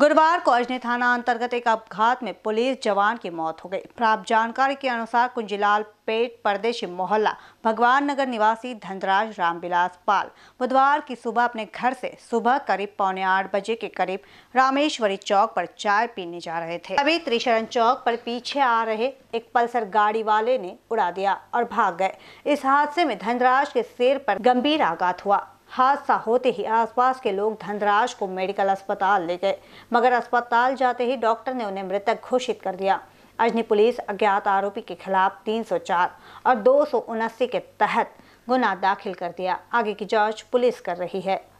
गुरुवार को अजनी थाना अंतर्गत एक अपघात में पुलिस जवान की मौत हो गई प्राप्त जानकारी के अनुसार कुंजीलाल पेट परदेशी मोहल्ला भगवान नगर निवासी धनराज रामविलास पाल बुधवार की सुबह अपने घर से सुबह करीब पौने आठ बजे के करीब रामेश्वरी चौक पर चाय पीने जा रहे थे अभी त्रिशरण चौक पर पीछे आ रहे एक पल्सर गाड़ी वाले ने उड़ा दिया और भाग गए इस हादसे में धनराज के सिर पर गंभीर आघात हुआ हादसा होते ही आसपास के लोग धनराज को मेडिकल अस्पताल ले गए मगर अस्पताल जाते ही डॉक्टर ने उन्हें मृतक घोषित कर दिया अजनी पुलिस अज्ञात आरोपी के खिलाफ 304 और दो के तहत गुना दाखिल कर दिया आगे की जांच पुलिस कर रही है